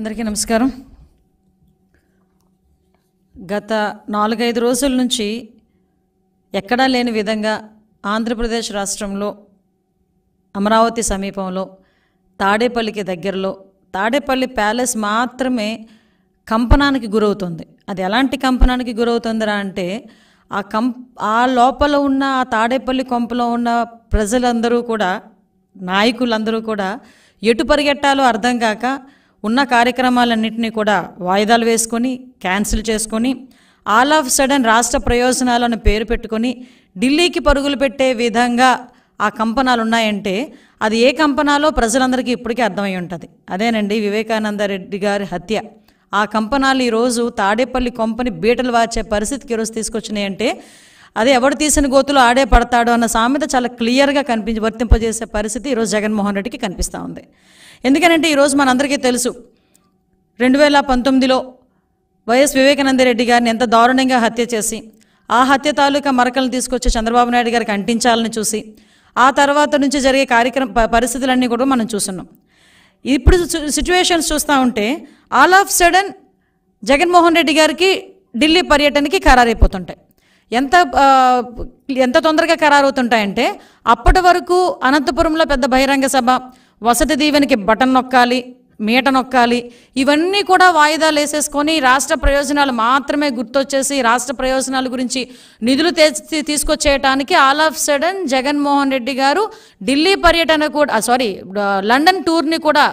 అందరికీ నమస్కారం గత నాలుగైదు రోజుల నుంచి ఎక్కడా లేని విధంగా ఆంధ్రప్రదేశ్ రాష్ట్రంలో అమరావతి సమీపంలో తాడేపల్లికి దగ్గరలో తాడేపల్లి ప్యాలెస్ మాత్రమే కంపనానికి గురవుతుంది అది ఎలాంటి కంపనానికి గురవుతుందిరా అంటే ఆ కం ఆ లోపల ఉన్న ఆ తాడేపల్లి కొంపలో ఉన్న ప్రజలందరూ కూడా నాయకులందరూ కూడా ఎటు పరిగెట్టాలో అర్థం కాక ఉన్న కార్యక్రమాలన్నింటినీ కూడా వాయిదాలు వేసుకొని క్యాన్సిల్ చేసుకొని ఆల్ ఆఫ్ సడన్ రాష్ట్ర ప్రయోజనాలను పేరు పెట్టుకొని ఢిల్లీకి పరుగులు పెట్టే విధంగా ఆ కంపనాలు ఉన్నాయంటే అది ఏ కంపనాలో ప్రజలందరికీ ఇప్పటికీ అర్థమై ఉంటుంది అదేనండి వివేకానంద రెడ్డి గారి హత్య ఆ కంపనాలు ఈరోజు తాడేపల్లి కొంపని బీటలు వాచే పరిస్థితికి ఈరోజు తీసుకొచ్చినాయంటే అదే ఎవడు తీసిన గోతులు ఆడే పడతాడు అన్న సామెత చాలా క్లియర్గా కనిపించి వర్తింపజేసే పరిస్థితి ఈరోజు జగన్మోహన్ రెడ్డికి కనిపిస్తూ ఉంది ఎందుకనంటే ఈరోజు మనందరికీ తెలుసు రెండు వేల పంతొమ్మిదిలో వైఎస్ వివేకానందరెడ్డి గారిని ఎంత దారుణంగా హత్య చేసి ఆ హత్య తాలూకా మరకలను తీసుకొచ్చి చంద్రబాబు నాయుడు గారికి అంటించాలని చూసి ఆ తర్వాత నుంచి జరిగే కార్యక్రమ పరిస్థితులన్నీ కూడా మనం చూస్తున్నాం ఇప్పుడు సిచ్యువేషన్స్ చూస్తూ ఉంటే all of sudden Jaganmohan Reddy గారికి ఢిల్లీ పర్యటనకి ఖరారైపోతుంటాయి ఎంత ఎంత తొందరగా ఖరారవుతుంటాయంటే అప్పటి వరకు అనంతపురంలో పెద్ద బహిరంగ సభ వసతి దీవెనికి బటన్ నొక్కాలి మీట నొక్కాలి ఇవన్నీ కూడా వాయిదాలు వేసేసుకొని రాష్ట్ర ప్రయోజనాలు మాత్రమే గుర్తొచ్చేసి రాష్ట్ర ప్రయోజనాల గురించి నిధులు తీసుకొచ్చేయటానికి all of sudden Jaganmohan Reddy గారు ఢిల్లీ పర్యటన కూడా సారీ లండన్ టూర్ని కూడా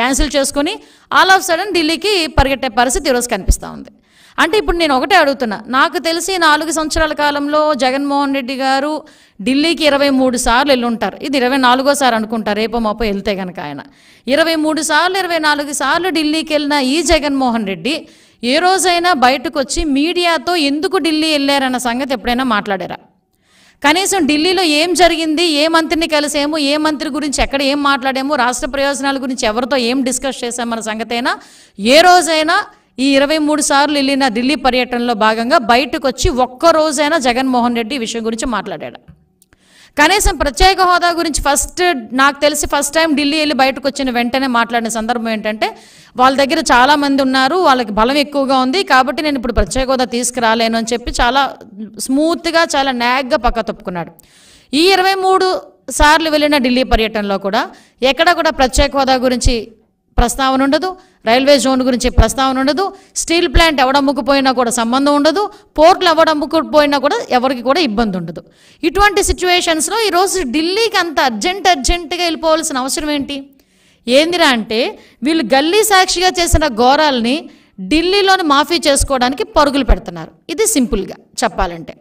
క్యాన్సిల్ చేసుకొని ఆల్ ఆఫ్ సడన్ ఢిల్లీకి పరిగెట్టే పరిస్థితి ఈరోజు కనిపిస్తూ ఉంది అంటే ఇప్పుడు నేను ఒకటే అడుగుతున్నా నాకు తెలిసి నాలుగు సంవత్సరాల కాలంలో జగన్మోహన్ రెడ్డి గారు ఢిల్లీకి ఇరవై మూడు సార్లు వెళ్ళుంటారు ఇది ఇరవై నాలుగోసారి అనుకుంటారు రేపో మాపో వెళ్తే కనుక ఆయన ఇరవై మూడు సార్లు ఇరవై నాలుగు సార్లు ఢిల్లీకి వెళ్ళిన ఈ జగన్మోహన్ రెడ్డి ఏ రోజైనా బయటకు వచ్చి మీడియాతో ఎందుకు ఢిల్లీ వెళ్ళారన్న సంగతి ఎప్పుడైనా మాట్లాడారా కనీసం ఢిల్లీలో ఏం జరిగింది ఏ మంత్రిని కలిసేమో ఏ మంత్రి గురించి ఎక్కడ ఏం మాట్లాడేమో రాష్ట్ర ప్రయోజనాల గురించి ఎవరితో ఏం డిస్కస్ చేశామన్న సంగతైనా ఏ రోజైనా ఈ ఇరవై మూడు సార్లు వెళ్ళిన ఢిల్లీ పర్యటనలో భాగంగా బయటకు వచ్చి ఒక్కరోజైనా జగన్మోహన్ రెడ్డి ఈ విషయం గురించి మాట్లాడాడు కనీసం ప్రత్యేక హోదా గురించి ఫస్ట్ నాకు తెలిసి ఫస్ట్ టైం ఢిల్లీ వెళ్ళి బయటకు వచ్చిన వెంటనే మాట్లాడిన సందర్భం ఏంటంటే వాళ్ళ దగ్గర చాలామంది ఉన్నారు వాళ్ళకి బలం ఎక్కువగా ఉంది కాబట్టి నేను ఇప్పుడు ప్రత్యేక హోదా తీసుకురాలేను అని చెప్పి చాలా స్మూత్గా చాలా నాగ్గా పక్క తప్పుకున్నాడు ఈ ఇరవై మూడు సార్లు వెళ్ళిన ఢిల్లీ పర్యటనలో కూడా ఎక్కడ కూడా ప్రత్యేక హోదా గురించి ప్రస్తావన ఉండదు రైల్వే జోన్ గురించి ప్రస్తావన ఉండదు స్టీల్ ప్లాంట్ ఎవడమ్ముకుపోయినా కూడా సంబంధం ఉండదు పోర్ట్లు ఎవడమ్ముకుపోయినా కూడా ఎవరికి కూడా ఇబ్బంది ఉండదు ఇటువంటి సిచ్యువేషన్స్లో ఈరోజు ఢిల్లీకి అంత అర్జెంట్ అర్జెంటుగా వెళ్ళిపోవాల్సిన అవసరం ఏంటి ఏందిరా అంటే వీళ్ళు గల్లీ సాక్షిగా చేసిన ఘోరాల్ని ఢిల్లీలోని మాఫీ చేసుకోవడానికి పరుగులు పెడుతున్నారు ఇది సింపుల్గా చెప్పాలంటే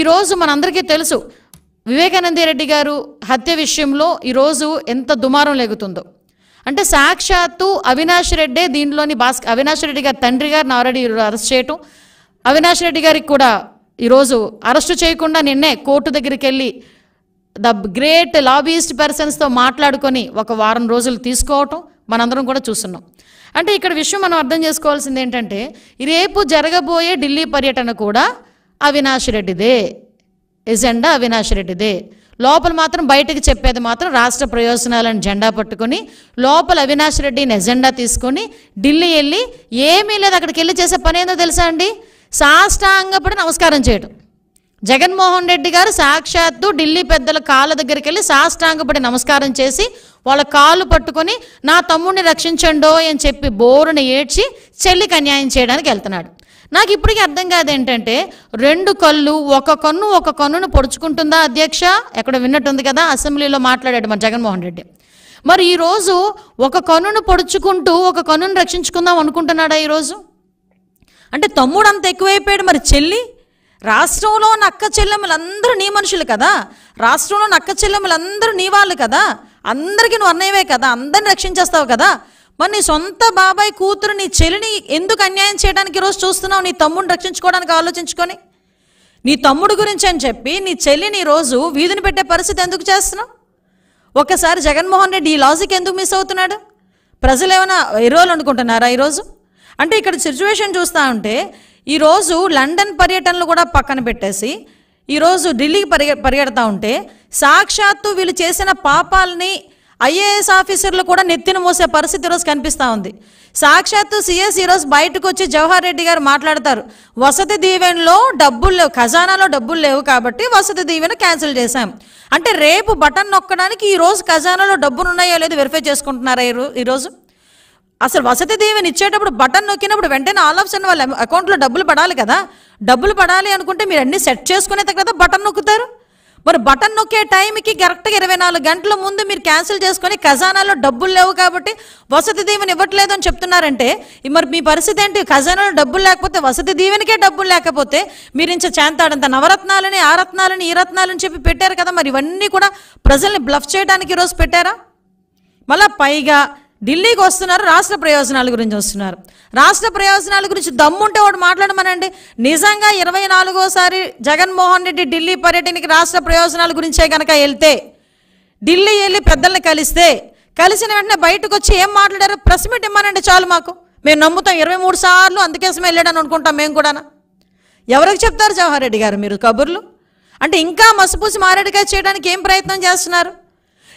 ఈరోజు మనందరికీ తెలుసు వివేకానంద రెడ్డి గారు హత్య విషయంలో ఈరోజు ఎంత దుమారం లేగుతుందో అంటే సాక్షాత్తు అవినాష్ రెడ్డే దీనిలోని భాస్ అవినాష్ రెడ్డి గారి తండ్రి గారిని ఆల్రెడీ అరెస్ట్ చేయటం అవినాష్ రెడ్డి గారికి కూడా ఈరోజు అరెస్టు చేయకుండా నిన్నే కోర్టు దగ్గరికి వెళ్ళి ద గ్రేట్ లాబీస్ట్ పర్సన్స్తో మాట్లాడుకొని ఒక వారం రోజులు తీసుకోవటం మనందరం కూడా చూస్తున్నాం అంటే ఇక్కడ విషయం మనం అర్థం చేసుకోవాల్సింది ఏంటంటే రేపు జరగబోయే ఢిల్లీ పర్యటన కూడా అవినాష్ రెడ్డిదే ఎజెండా అవినాష్ రెడ్డిదే లోపల మాత్రం బయటకు చెప్పేది మాత్రం రాష్ట్ర ప్రయోజనాలను జెండా పట్టుకొని లోపల అవినాష్ రెడ్డిని ఎజెండా తీసుకొని ఢిల్లీ వెళ్ళి ఏమీ లేదు అక్కడికి వెళ్ళి చేసే పని ఏందో తెలుసా అండి సాష్టాంగపడి నమస్కారం చేయడం జగన్మోహన్ రెడ్డి గారు సాక్షాత్తు ఢిల్లీ పెద్దల కాళ్ళ దగ్గరికి వెళ్ళి సాష్టాంగపడి నమస్కారం చేసి వాళ్ళ కాళ్ళు పట్టుకొని నా తమ్ముడిని రక్షించండో అని చెప్పి బోరుని ఏడ్చి చెల్లికి అన్యాయం చేయడానికి వెళ్తున్నాడు నాకు ఇప్పటికీ అర్థం కాదేంటంటే రెండు కళ్ళు ఒక కన్ను ఒక కన్నును పొడుచుకుంటుందా అధ్యక్ష ఎక్కడ విన్నట్టుంది కదా అసెంబ్లీలో మాట్లాడాడు మన జగన్మోహన్ రెడ్డి మరి ఈరోజు ఒక కన్నును పొడుచుకుంటూ ఒక కన్నును రక్షించుకుందాం అనుకుంటున్నాడా ఈరోజు అంటే తమ్ముడు అంత ఎక్కువైపోయాడు మరి చెల్లి రాష్ట్రంలో నక్క చెల్లెమ్మలందరూ నీ మనుషులు కదా రాష్ట్రంలో నక్క చెల్లెమ్మలందరూ నీ వాళ్ళు కదా అందరికీ నువ్వు అన్నయ్యవే కదా అందరిని రక్షించేస్తావు కదా మరి నీ సొంత బాబాయ్ కూతురు నీ చెల్లిని ఎందుకు అన్యాయం చేయడానికి ఈరోజు చూస్తున్నావు నీ తమ్ముడిని రక్షించుకోవడానికి ఆలోచించుకొని నీ తమ్ముడు గురించి అని చెప్పి నీ చెల్లిని ఈరోజు వీధిని పెట్టే పరిస్థితి ఎందుకు చేస్తున్నావు ఒకసారి జగన్మోహన్ రెడ్డి ఈ లాజిక్ ఎందుకు మిస్ అవుతున్నాడు ప్రజలు ఏమైనా ఎరువులు అనుకుంటున్నారా ఈరోజు అంటే ఇక్కడ సిచ్యువేషన్ చూస్తూ ఉంటే ఈరోజు లండన్ పర్యటనలు కూడా పక్కన పెట్టేసి ఈరోజు ఢిల్లీకి పరిగె పరిగెడతా ఉంటే సాక్షాత్తు వీళ్ళు చేసిన పాపాలని ఐఏఎస్ ఆఫీసర్లు కూడా నెత్తిన మోసే పరిస్థితి ఈరోజు కనిపిస్తూ ఉంది సాక్షాత్తు సీఎస్ ఈరోజు బయటకు వచ్చి జవహర్ రెడ్డి గారు మాట్లాడతారు వసతి దీవెనలో డబ్బులు లేవు ఖజానాలో డబ్బులు లేవు కాబట్టి వసతి దీవెన క్యాన్సిల్ చేశాం అంటే రేపు బటన్ నొక్కడానికి ఈరోజు ఖజానాలో డబ్బులు ఉన్నాయో లేదో వెరిఫై చేసుకుంటున్నారా ఈరోజు అసలు వసతి దీవెన ఇచ్చేటప్పుడు బటన్ నొక్కినప్పుడు వెంటనే ఆల్ ఆఫ్ వాళ్ళ అకౌంట్లో డబ్బులు పడాలి కదా డబ్బులు పడాలి అనుకుంటే మీరు అన్ని సెట్ చేసుకునేది కదా బటన్ నొక్కుతారు మరి బటన్ నొక్కే టైంకి కరెక్ట్గా ఇరవై నాలుగు గంటల ముందు మీరు క్యాన్సిల్ చేసుకొని ఖజానాలో డబ్బులు లేవు కాబట్టి వసతి దీవెన ఇవ్వట్లేదు అని చెప్తున్నారంటే మరి మీ పరిస్థితి ఏంటి ఖజానాలో డబ్బులు లేకపోతే వసతి దీవెనకే డబ్బులు లేకపోతే మీరు ఇంత చేంతాడంత నవరత్నాలని ఆ రత్నాలని ఈ రత్నాలని చెప్పి పెట్టారు కదా మరి ఇవన్నీ కూడా ప్రజల్ని బ్లఫ్ చేయడానికి ఈరోజు పెట్టారా మళ్ళా పైగా ఢిల్లీకి వస్తున్నారు రాష్ట్ర ప్రయోజనాల గురించి వస్తున్నారు రాష్ట్ర ప్రయోజనాల గురించి దమ్ముంటే ఒకటి మాట్లాడమనండి నిజంగా ఇరవై నాలుగోసారి జగన్మోహన్ రెడ్డి ఢిల్లీ పర్యటనకి రాష్ట్ర ప్రయోజనాల గురించే కనుక వెళ్తే ఢిల్లీ వెళ్ళి పెద్దల్ని కలిస్తే కలిసిన వెంటనే బయటకు వచ్చి ఏం మాట్లాడారు ప్రెస్ మీట్ ఇమ్మనండి చాలు మాకు మేము నమ్ముతాం ఇరవై మూడు సార్లు అందుకేసమే వెళ్ళాడని అనుకుంటాం మేము కూడా ఎవరికి చెప్తారు జవహర్ రెడ్డి గారు మీరు కబుర్లు అంటే ఇంకా మసపూసి మారేడుకాయ చేయడానికి ఏం ప్రయత్నం చేస్తున్నారు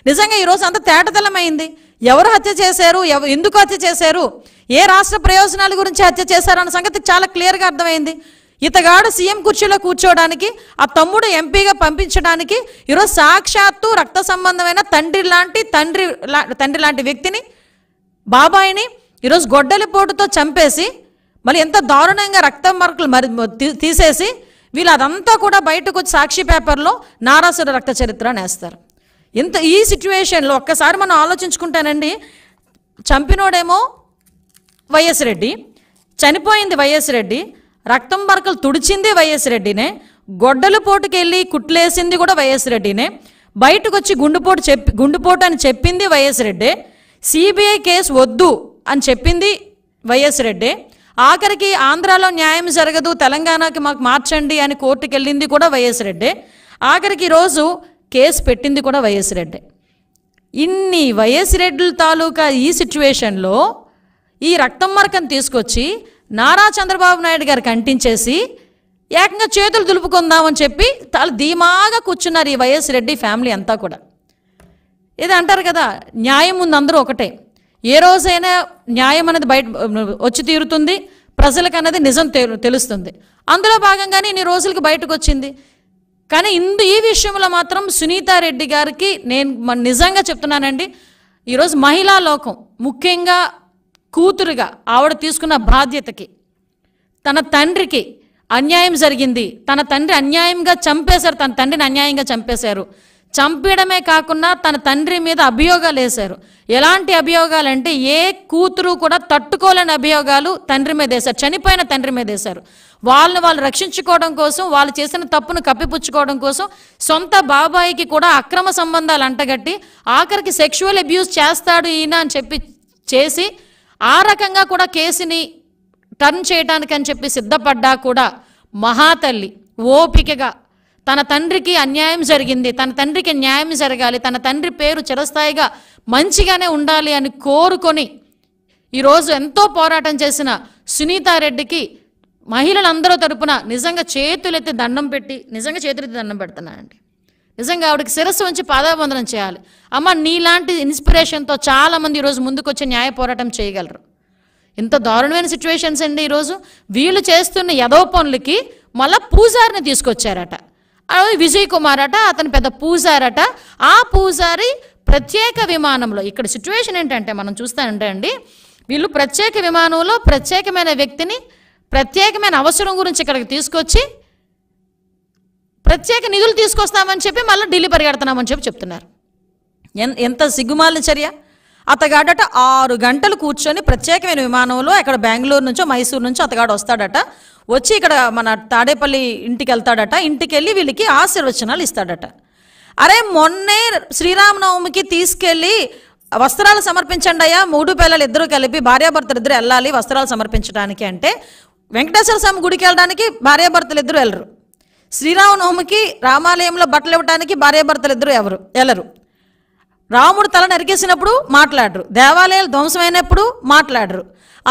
నిజంగా ఈరోజు అంత తేటతలమైంది ఎవరు హత్య చేశారు ఎందుకు హత్య చేశారు ఏ రాష్ట్ర ప్రయోజనాల గురించి హత్య చేశారు అన్న సంగతి చాలా క్లియర్గా అర్థమైంది ఇతగాడు సీఎం కుర్చీలో కూర్చోవడానికి ఆ తమ్ముడు ఎంపీగా పంపించడానికి ఈరోజు సాక్షాత్తు రక్త సంబంధమైన తండ్రి లాంటి తండ్రి తండ్రి లాంటి వ్యక్తిని బాబాయిని ఈరోజు గొడ్డలి పోటుతో చంపేసి మళ్ళీ ఎంత దారుణంగా రక్త మార్కులు మరి తీసేసి వీళ్ళు అదంతా కూడా బయటకు వచ్చి సాక్షి పేపర్లో నారాసుర రక్త చరిత్ర నేస్తారు ఇంత ఈ సిచ్యువేషన్లో ఒక్కసారి మనం ఆలోచించుకుంటానండి చంపినోడేమో వైఎస్ రెడ్డి చనిపోయింది వైఎస్ రెడ్డి రక్తం బరకలు తుడిచింది వైఎస్ రెడ్డినే గొడ్డలు పోటుకెళ్ళి కుట్లేసింది కూడా వైఎస్ రెడ్డినే బయటకు వచ్చి గుండుపోటు చెప్పి గుండుపోటు అని చెప్పింది వైఎస్ రెడ్డే సిబిఐ కేసు వద్దు అని చెప్పింది వైఎస్ రెడ్డే ఆఖరికి ఆంధ్రాలో న్యాయం జరగదు తెలంగాణకి మాకు మార్చండి అని కోర్టుకు వెళ్ళింది కూడా వైఎస్ రెడ్డే ఆఖరికి రోజు కేసు పెట్టింది కూడా వైఎస్ రెడ్డే ఇన్ని వైఎస్ రెడ్డిల తాలూకా ఈ సిచ్యువేషన్లో ఈ రక్తం మరకం తీసుకొచ్చి నారా చంద్రబాబు నాయుడు గారు కంటించేసి ఏకంగా చేతులు దులుపుకుందామని చెప్పి చాలా ధీమాగా కూర్చున్నారు ఈ వైఎస్ రెడ్డి ఫ్యామిలీ అంతా కూడా ఇది అంటారు కదా న్యాయం ఉంది అందరూ ఒకటే ఏ రోజైనా న్యాయం అనేది బయట వచ్చి తీరుతుంది ప్రజలకు అనేది నిజం తెలుస్తుంది అందులో భాగంగానే ఇన్ని రోజులకి బయటకు వచ్చింది కానీ ఇందు ఈ విషయంలో మాత్రం సునీతారెడ్డి గారికి నేను నిజంగా చెప్తున్నానండి ఈరోజు మహిళా లోకం ముఖ్యంగా కూతురుగా ఆవిడ తీసుకున్న బాధ్యతకి తన తండ్రికి అన్యాయం జరిగింది తన తండ్రి అన్యాయంగా చంపేశారు తన తండ్రిని అన్యాయంగా చంపేశారు చంపేయడమే కాకుండా తన తండ్రి మీద అభియోగాలు వేశారు ఎలాంటి అభియోగాలు అంటే ఏ కూతురు కూడా తట్టుకోలేని అభియోగాలు తండ్రి మీద వేశారు చనిపోయిన తండ్రి మీద వేశారు వాళ్ళని వాళ్ళు రక్షించుకోవడం కోసం వాళ్ళు చేసిన తప్పును కప్పిపుచ్చుకోవడం కోసం సొంత బాబాయికి కూడా అక్రమ సంబంధాలు అంటగట్టి ఆఖరికి సెక్షువల్ అబ్యూస్ చేస్తాడు ఈయన అని చెప్పి చేసి ఆ రకంగా కూడా కేసుని టర్న్ చేయడానికి అని చెప్పి సిద్ధపడ్డా కూడా మహాతల్లి ఓపికగా తన తండ్రికి అన్యాయం జరిగింది తన తండ్రికి న్యాయం జరగాలి తన తండ్రి పేరు చిరస్థాయిగా మంచిగానే ఉండాలి అని కోరుకొని ఈరోజు ఎంతో పోరాటం చేసిన సునీతారెడ్డికి మహిళలందరూ తరపున నిజంగా చేతులెత్తి దండం పెట్టి నిజంగా చేతులెత్తి దండం పెడుతున్నానండి నిజంగా ఆవిడకి శిరస్సు ఉంచి పాదాబంధనం చేయాలి అమ్మ నీలాంటి ఇన్స్పిరేషన్తో చాలామంది ఈరోజు ముందుకొచ్చి న్యాయ పోరాటం చేయగలరు ఇంత దారుణమైన సిచ్యువేషన్స్ అండి ఈరోజు వీళ్ళు చేస్తున్న యదో పనులకి మళ్ళా పూజారిని తీసుకొచ్చారట విజయ్ కుమార్ అట అతని పెద్ద పూజారట ఆ పూజారి ప్రత్యేక విమానంలో ఇక్కడ సిచ్యువేషన్ ఏంటంటే మనం చూస్తానంటే అండి వీళ్ళు ప్రత్యేక విమానంలో ప్రత్యేకమైన వ్యక్తిని ప్రత్యేకమైన అవసరం గురించి ఇక్కడికి తీసుకొచ్చి ప్రత్యేక నిధులు తీసుకొస్తామని చెప్పి మళ్ళీ ఢిల్లీ పరిగెడుతున్నామని చెప్పి చెప్తున్నారు ఎంత సిగ్గుమాలిన చర్య అతగాడట ఆరు గంటలు కూర్చొని ప్రత్యేకమైన విమానంలో అక్కడ బెంగళూరు నుంచో మైసూరు నుంచో అతగాడు వస్తాడట వచ్చి ఇక్కడ మన తాడేపల్లి ఇంటికి వెళ్తాడట ఇంటికి వెళ్ళి వీళ్ళకి ఆశీర్వచనాలు ఇస్తాడట అరే మొన్నే శ్రీరామనవమికి తీసుకెళ్ళి వస్త్రాలు సమర్పించండి అయ్యా మూడు పిల్లలు ఇద్దరు కలిపి భార్యాభర్తలు ఇద్దరు వెళ్ళాలి వస్త్రాలు సమర్పించడానికి అంటే వెంకటేశ్వర స్వామి గుడికి వెళ్ళడానికి భార్యాభర్తలు ఇద్దరు వెళ్ళరు శ్రీరామనవమికి రామాలయంలో బట్టలు ఇవ్వడానికి భార్యాభర్తలు ఇద్దరు ఎవరు వెళ్ళరు రాముడు తల నరికేసినప్పుడు మాట్లాడరు దేవాలయాలు ధ్వంసమైనప్పుడు మాట్లాడరు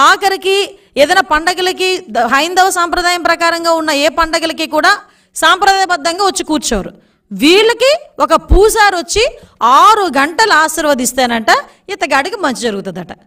ఆఖరికి ఏదైనా పండగలకి హైందవ సాంప్రదాయం ప్రకారంగా ఉన్న ఏ పండగలకి కూడా సాంప్రదాయబద్ధంగా వచ్చి కూర్చోరు వీళ్ళకి ఒక పూసారు వచ్చి ఆరు గంటలు ఆశీర్వదిస్తానంట ఇతగాడికి మంచి జరుగుతుందట